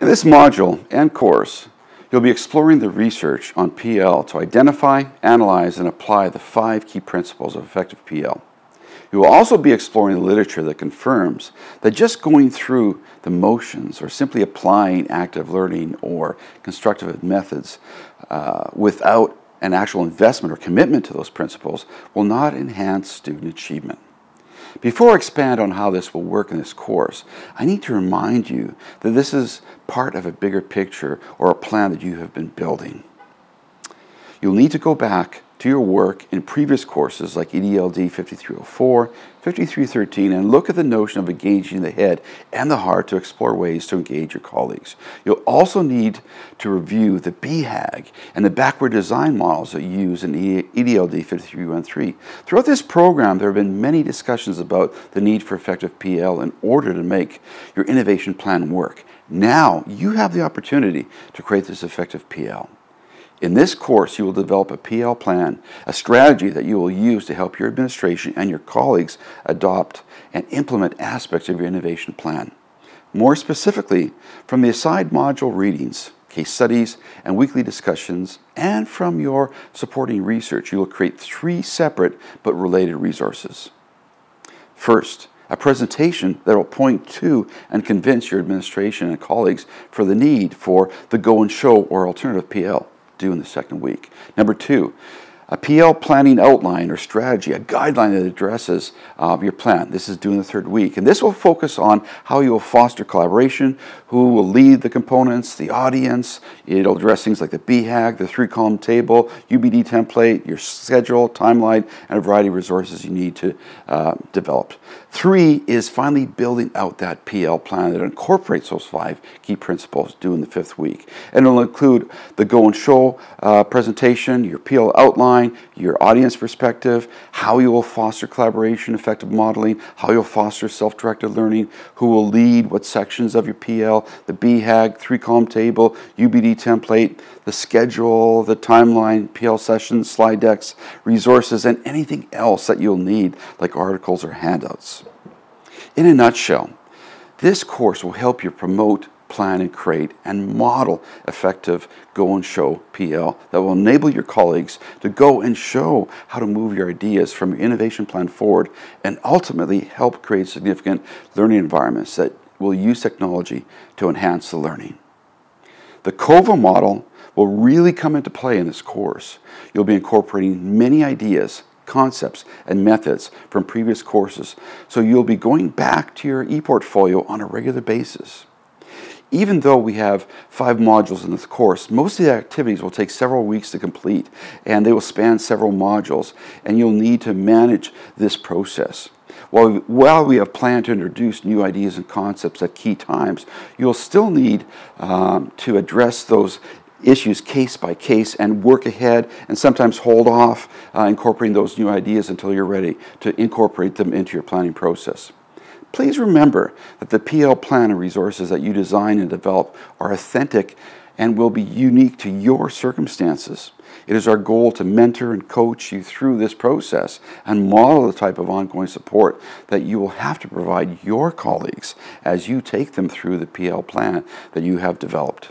In this module and course, you'll be exploring the research on PL to identify, analyze, and apply the five key principles of effective PL. You will also be exploring the literature that confirms that just going through the motions or simply applying active learning or constructive methods uh, without an actual investment or commitment to those principles will not enhance student achievement. Before I expand on how this will work in this course, I need to remind you that this is part of a bigger picture or a plan that you have been building. You'll need to go back to your work in previous courses like EDLD 5304, 5313, and look at the notion of engaging the head and the heart to explore ways to engage your colleagues. You'll also need to review the BHAG and the backward design models that you use in EDLD 5313. Throughout this program, there have been many discussions about the need for effective PL in order to make your innovation plan work. Now you have the opportunity to create this effective PL. In this course, you will develop a PL plan, a strategy that you will use to help your administration and your colleagues adopt and implement aspects of your innovation plan. More specifically, from the assigned module readings, case studies, and weekly discussions, and from your supporting research, you will create three separate but related resources. First, a presentation that will point to and convince your administration and colleagues for the need for the go and show or alternative PL do in the second week. Number two, a PL planning outline or strategy, a guideline that addresses uh, your plan. This is due in the third week. And this will focus on how you will foster collaboration, who will lead the components, the audience. It'll address things like the BHAG, the three column table, UBD template, your schedule, timeline, and a variety of resources you need to uh, develop. Three is finally building out that PL plan that incorporates those five key principles due in the fifth week. And it'll include the go and show uh, presentation, your PL outline, design, your audience perspective, how you will foster collaboration, effective modeling, how you'll foster self-directed learning, who will lead what sections of your PL, the BHAG, three-column table, UBD template, the schedule, the timeline, PL sessions, slide decks, resources, and anything else that you'll need, like articles or handouts. In a nutshell, this course will help you promote plan and create, and model effective Go and Show PL that will enable your colleagues to go and show how to move your ideas from your innovation plan forward and ultimately help create significant learning environments that will use technology to enhance the learning. The COVA model will really come into play in this course. You'll be incorporating many ideas concepts and methods from previous courses, so you'll be going back to your e-portfolio on a regular basis. Even though we have five modules in this course, most of the activities will take several weeks to complete and they will span several modules and you'll need to manage this process. While, while we have planned to introduce new ideas and concepts at key times, you'll still need um, to address those issues case by case and work ahead and sometimes hold off uh, incorporating those new ideas until you're ready to incorporate them into your planning process please remember that the PL plan and resources that you design and develop are authentic and will be unique to your circumstances. It is our goal to mentor and coach you through this process and model the type of ongoing support that you will have to provide your colleagues as you take them through the PL plan that you have developed.